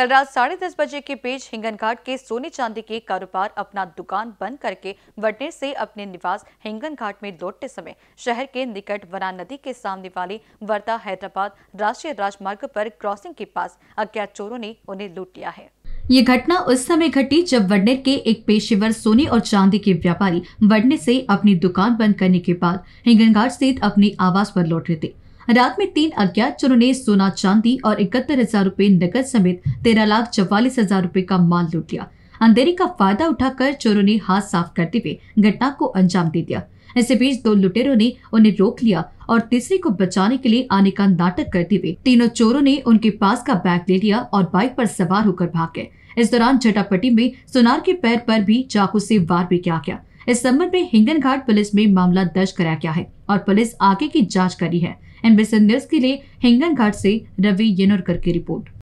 कल रात साढ़े दस बजे के बीच हिंगन घाट के सोने चांदी के कारोबार अपना दुकान बंद करके वडनेर से अपने निवास हिंगन घाट में लौटते समय शहर के निकट वना नदी के सामने वाली वर्ता हैदराबाद राष्ट्रीय राजमार्ग पर क्रॉसिंग के पास अज्ञात चोरों ने उन्हें लूट लिया है ये घटना उस समय घटी जब वडनेर के एक पेशेवर सोने और चांदी के व्यापारी वडनेर से अपनी दुकान बंद करने के बाद हिंगनघाट स्थित अपनी आवास पर लौट रहे थे रात में तीन अज्ञात चोरों ने सोना चांदी और इकहत्तर हजार रूपए नकद समेत तेरह लाख चौवालीस हजार रूपए का माल लूट लिया अंधेरी का फायदा उठाकर चोरों ने हाथ साफ करते हुए घटना को अंजाम दे दिया इसी बीच दो लुटेरों ने उन्हें रोक लिया और तीसरे को बचाने के लिए आने का नाटक करते हुए तीनों चोरों ने उनके पास का बैग ले लिया और बाइक पर सवार होकर भाग गए इस दौरान झटापटी में सोनार के पैर पर भी चाकू से वार भी किया गया इस संबंध में हिंगन घाट पुलिस में मामला दर्ज कराया गया है और पुलिस आगे की जांच करी है एनबी न्यूज के लिए हिंगन घाट से रवि येनोरकर की रिपोर्ट